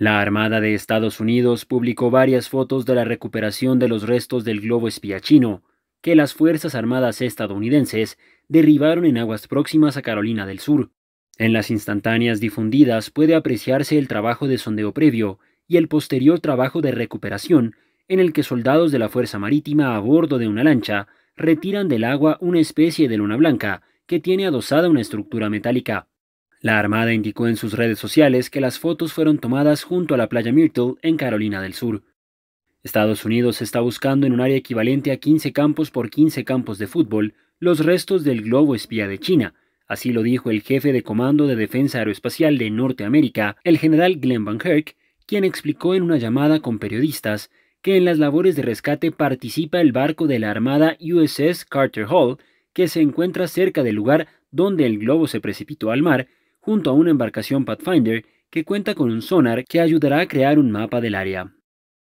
La Armada de Estados Unidos publicó varias fotos de la recuperación de los restos del globo espiachino que las Fuerzas Armadas estadounidenses derribaron en aguas próximas a Carolina del Sur. En las instantáneas difundidas puede apreciarse el trabajo de sondeo previo y el posterior trabajo de recuperación en el que soldados de la Fuerza Marítima a bordo de una lancha retiran del agua una especie de luna blanca que tiene adosada una estructura metálica. La Armada indicó en sus redes sociales que las fotos fueron tomadas junto a la playa Myrtle en Carolina del Sur. Estados Unidos está buscando en un área equivalente a 15 campos por 15 campos de fútbol los restos del globo espía de China, así lo dijo el jefe de Comando de Defensa Aeroespacial de Norteamérica, el general Glenn Van Herk, quien explicó en una llamada con periodistas que en las labores de rescate participa el barco de la Armada USS Carter Hall, que se encuentra cerca del lugar donde el globo se precipitó al mar junto a una embarcación Pathfinder que cuenta con un sonar que ayudará a crear un mapa del área.